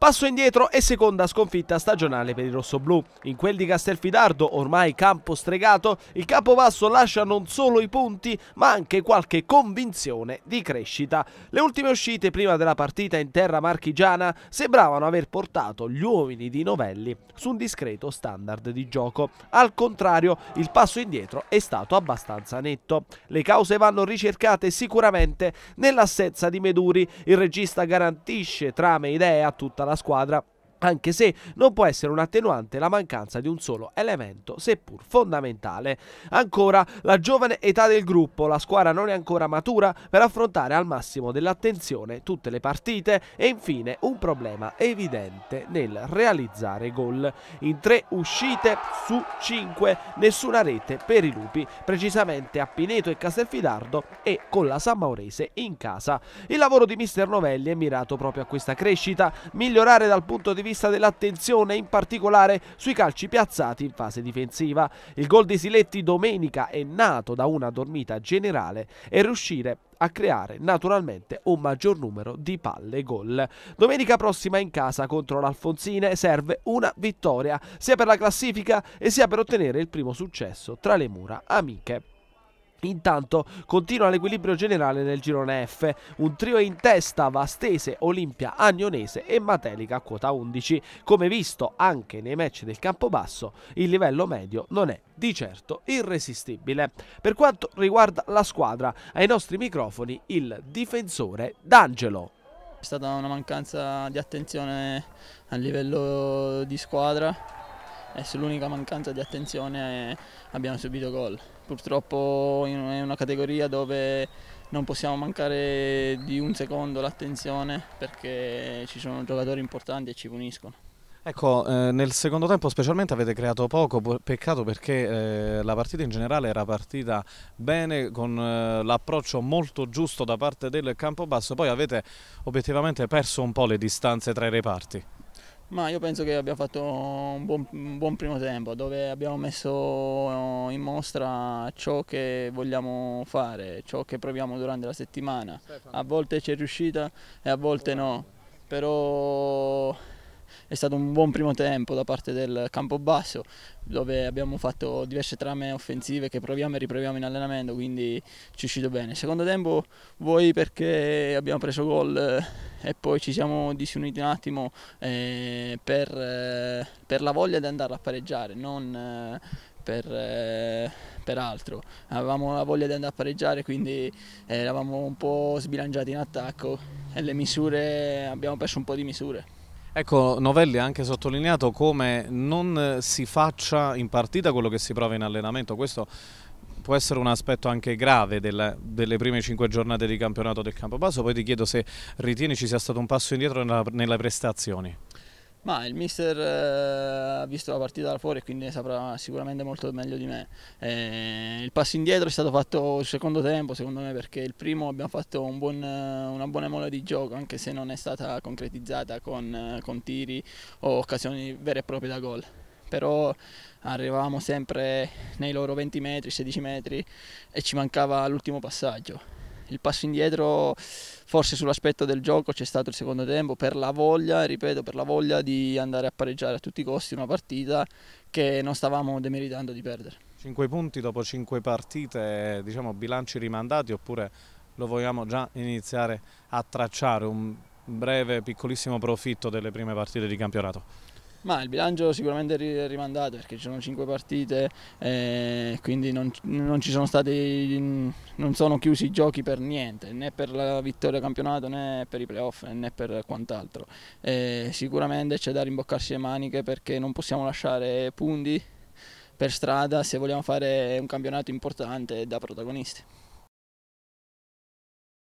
Passo indietro e seconda sconfitta stagionale per il rossoblù. In quel di Castelfidardo, ormai campo stregato, il Capovasso lascia non solo i punti, ma anche qualche convinzione di crescita. Le ultime uscite prima della partita in terra marchigiana sembravano aver portato gli uomini di Novelli su un discreto standard di gioco. Al contrario, il passo indietro è stato abbastanza netto. Le cause vanno ricercate sicuramente nell'assenza di Meduri. Il regista garantisce trame e idee a tutta la la squadra anche se non può essere un attenuante la mancanza di un solo elemento, seppur fondamentale. Ancora, la giovane età del gruppo, la squadra non è ancora matura per affrontare al massimo dell'attenzione tutte le partite e infine un problema evidente nel realizzare gol. In tre uscite su cinque, nessuna rete per i lupi, precisamente a Pineto e Castelfidardo e con la San Maurese in casa. Il lavoro di mister Novelli è mirato proprio a questa crescita, migliorare dal punto di vista vista dell'attenzione in particolare sui calci piazzati in fase difensiva. Il gol di Siletti domenica è nato da una dormita generale e riuscire a creare naturalmente un maggior numero di palle gol. Domenica prossima in casa contro l'Alfonsine serve una vittoria sia per la classifica e sia per ottenere il primo successo tra le mura amiche. Intanto continua l'equilibrio generale nel girone F, un trio in testa va Stese, Olimpia, Agnonese e Matelica a quota 11. Come visto anche nei match del campo basso, il livello medio non è di certo irresistibile. Per quanto riguarda la squadra, ai nostri microfoni il difensore D'Angelo. È stata una mancanza di attenzione a livello di squadra e sull'unica mancanza di attenzione abbiamo subito gol. Purtroppo è una categoria dove non possiamo mancare di un secondo l'attenzione perché ci sono giocatori importanti e ci puniscono. Ecco, eh, nel secondo tempo specialmente avete creato poco, peccato perché eh, la partita in generale era partita bene con eh, l'approccio molto giusto da parte del campo basso, poi avete obiettivamente perso un po' le distanze tra i reparti. Ma io penso che abbia fatto un buon, un buon, primo tempo dove abbiamo messo eh, in mostra ciò che vogliamo fare, ciò che proviamo durante la settimana. A volte ci è riuscita e a volte no, però è stato un buon primo tempo da parte del Campobasso dove abbiamo fatto diverse trame offensive che proviamo e riproviamo in allenamento quindi ci è uscito bene. Secondo tempo voi perché abbiamo preso gol eh, e poi ci siamo disuniti un attimo eh, per, eh, per, la voglia di andare a pareggiare, non eh, per, eh, per, altro. Avevamo la voglia di andare a pareggiare, quindi eh, eravamo un po' sbilanciati in attacco e le misure, abbiamo perso un po' di misure. Ecco, Novelli ha anche sottolineato come non si faccia in partita quello che si prova in allenamento. Questo può essere un aspetto anche grave delle, delle prime cinque giornate di campionato del campo basso. Poi ti chiedo se ritieni ci sia stato un passo indietro nella, nelle prestazioni. Ma il mister eh, ha visto la partita da fuori e quindi ne saprà sicuramente molto meglio di me. Eh, il passo indietro è stato fatto il secondo tempo, secondo me, perché il primo abbiamo fatto un buon, una buona mole di gioco, anche se non è stata concretizzata con, con tiri o occasioni vere e proprie da gol però arrivavamo sempre nei loro 20 metri, 16 metri e ci mancava l'ultimo passaggio il passo indietro forse sull'aspetto del gioco c'è stato il secondo tempo per la voglia, ripeto, per la voglia di andare a pareggiare a tutti i costi una partita che non stavamo demeritando di perdere. Cinque punti dopo cinque partite, diciamo bilanci rimandati oppure lo vogliamo già iniziare a tracciare un breve piccolissimo profitto delle prime partite di campionato? Ma il bilancio sicuramente è rimandato perché ci sono cinque partite, eh, quindi non, non, ci sono stati, non sono chiusi i giochi per niente, né per la vittoria campionato, né per i playoff, né per quant'altro. Eh, sicuramente c'è da rimboccarsi le maniche perché non possiamo lasciare punti per strada se vogliamo fare un campionato importante da protagonisti.